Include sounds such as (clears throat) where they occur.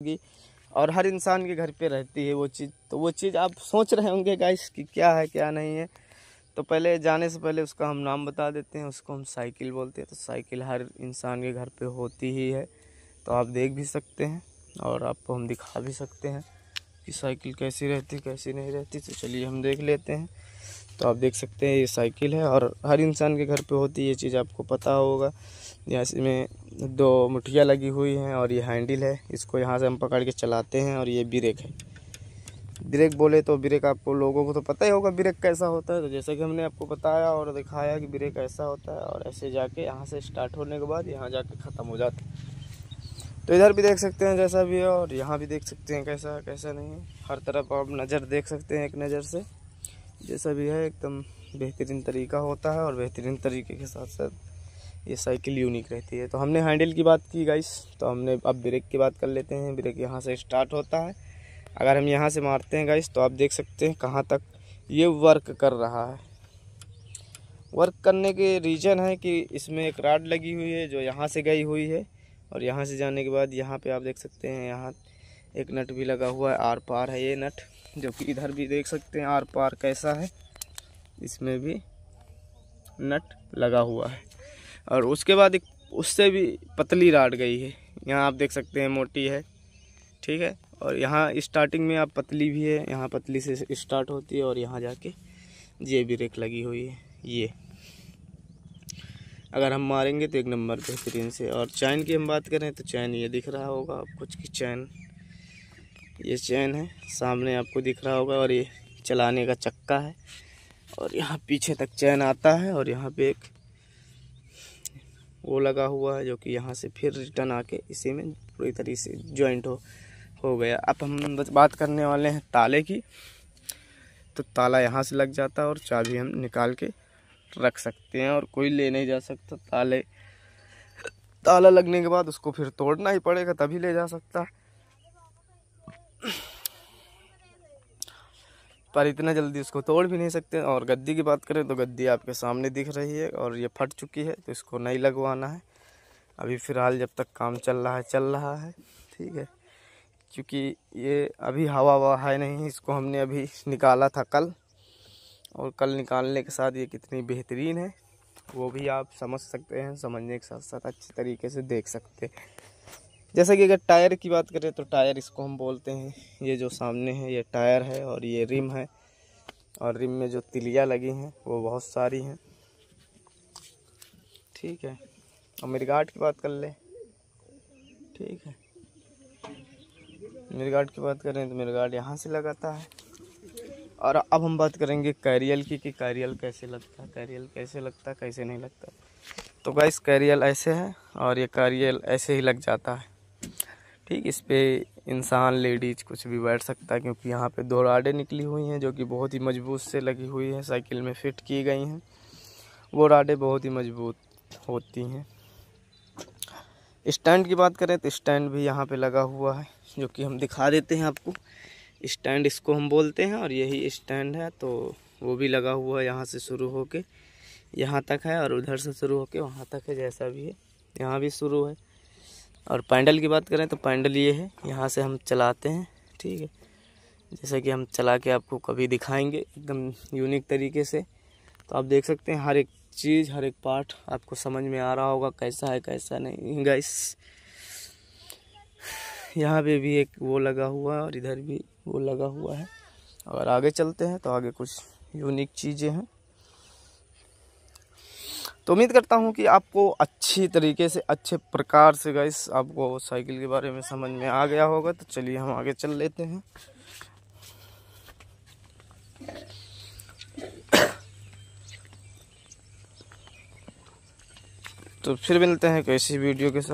होगी और हर इंसान के घर पे रहती है वो चीज़ तो वो चीज़ आप सोच रहे होंगे गाइस कि क्या है क्या नहीं है तो पहले जाने से पहले उसका हम नाम बता देते हैं उसको हम साइकिल बोलते हैं तो साइकिल हर इंसान के घर पे होती ही है तो आप देख भी सकते हैं और आपको हम दिखा भी सकते हैं कि साइकिल कैसी रहती कैसी नहीं रहती तो चलिए हम देख लेते हैं तो आप देख सकते हैं ये साइकिल है और हर इंसान के घर पे होती है ये चीज़ आपको पता होगा यहाँ इसमें दो मुठिया लगी हुई हैं और ये हैंडल है इसको यहाँ से हम पकड़ के चलाते हैं और ये ब्रेक है ब्रेक बोले तो ब्रेक आपको लोगों को तो पता ही होगा ब्रेक कैसा होता है तो जैसे कि हमने आपको बताया और दिखाया कि ब्रेक ऐसा होता है और ऐसे जाके यहाँ से स्टार्ट होने के बाद यहाँ जाके ख़त्म हो जाता है तो इधर भी देख सकते हैं जैसा भी है और यहाँ भी देख सकते हैं कैसा कैसा नहीं हर तरफ आप नज़र देख सकते हैं एक नज़र से जैसा भी है एकदम बेहतरीन तरीका होता है और बेहतरीन तरीके के साथ साथ ये साइकिल यूनिक रहती है तो हमने हैंडल की बात की गाइस तो हमने अब ब्रेक की बात कर लेते हैं ब्रेक यहाँ से स्टार्ट होता है अगर हम यहाँ से मारते हैं गाइस तो आप देख सकते हैं कहाँ तक ये वर्क कर रहा है वर्क करने के रीज़न है कि इसमें एक राड लगी हुई है जो यहाँ से गई हुई है और यहाँ से जाने के बाद यहाँ पर आप देख सकते हैं यहाँ एक नट भी लगा हुआ है आर पार है ये नट जो कि इधर भी देख सकते हैं आर पार कैसा है इसमें भी नट लगा हुआ है और उसके बाद एक उससे भी पतली राड गई है यहाँ आप देख सकते हैं मोटी है ठीक है और यहाँ स्टार्टिंग में आप पतली भी है यहाँ पतली से स्टार्ट होती है और यहाँ जाके ये भी रेक लगी हुई है ये अगर हम मारेंगे तो एक नंबर बेहतरीन से और चैन की हम बात करें तो चैन ये दिख रहा होगा आप कुछ की चैन ये चैन है सामने आपको दिख रहा होगा और ये चलाने का चक्का है और यहाँ पीछे तक चैन आता है और यहाँ पे एक वो लगा हुआ है जो कि यहाँ से फिर रिटर्न आके इसी में पूरी तरीके से जॉइंट हो हो गया अब हम बात करने वाले हैं ताले की तो ताला यहाँ से लग जाता है और चाबी हम निकाल के रख सकते हैं और कोई ले नहीं जा सकता ताले ताला लगने के बाद उसको फिर तोड़ना ही पड़ेगा तभी ले जा सकता है (clears throat) पर इतना जल्दी उसको तोड़ भी नहीं सकते और गद्दी की बात करें तो गद्दी आपके सामने दिख रही है और ये फट चुकी है तो इसको नहीं लगवाना है अभी फ़िलहाल जब तक काम चल रहा है चल रहा है ठीक है क्योंकि ये अभी हवा हवा है नहीं इसको हमने अभी निकाला था कल और कल निकालने के साथ ये कितनी बेहतरीन है वो भी आप समझ सकते हैं समझने के साथ साथ अच्छे तरीके से देख सकते हैं जैसे कि अगर टायर की बात करें तो टायर इसको हम बोलते हैं ये जो सामने है ये टायर है और ये रिम है और रिम में जो तिलियाँ लगी हैं वो बहुत सारी हैं ठीक है और मिर्गाट की बात कर ले ठीक है मिर्गाट की बात करें तो मिर्गाट यहाँ से लगाता है और अब हम बात करेंगे कैरियल की कि कैरियल कैसे लगता है कैरियल कैसे लगता है कैसे नहीं लगता तो गाइस कैरियल ऐसे है और ये कैरियल ऐसे ही लग जाता है ठीक इस पर इंसान लेडीज कुछ भी बैठ सकता है क्योंकि यहाँ पे दो राडें निकली हुई हैं जो कि बहुत ही मजबूत से लगी हुई हैं साइकिल में फिट की गई हैं वो राडें बहुत ही मजबूत होती हैं स्टैंड की बात करें तो स्टैंड भी यहाँ पे लगा हुआ है जो कि हम दिखा देते हैं आपको स्टैंड इसको हम बोलते हैं और यही स्टैंड है तो वो भी लगा हुआ है यहाँ से शुरू हो के यहाँ तक है और उधर से शुरू होके वहाँ तक है जैसा भी है यहाँ भी शुरू है और पैंडल की बात करें तो पैंडल ये है यहाँ से हम चलाते हैं ठीक है जैसा कि हम चला के आपको कभी दिखाएंगे एकदम यूनिक तरीके से तो आप देख सकते हैं हर एक चीज़ हर एक पार्ट आपको समझ में आ रहा होगा कैसा है कैसा नहीं गाइस यहाँ पे भी एक वो लगा हुआ है और इधर भी वो लगा हुआ है और आगे चलते हैं तो आगे कुछ यूनिक चीज़ें हैं तो उम्मीद करता हूँ कि आपको अच्छी तरीके से अच्छे प्रकार से गाइस आपको साइकिल के बारे में समझ में आ गया होगा तो चलिए हम आगे चल लेते हैं तो फिर मिलते हैं कैसी वीडियो के साथ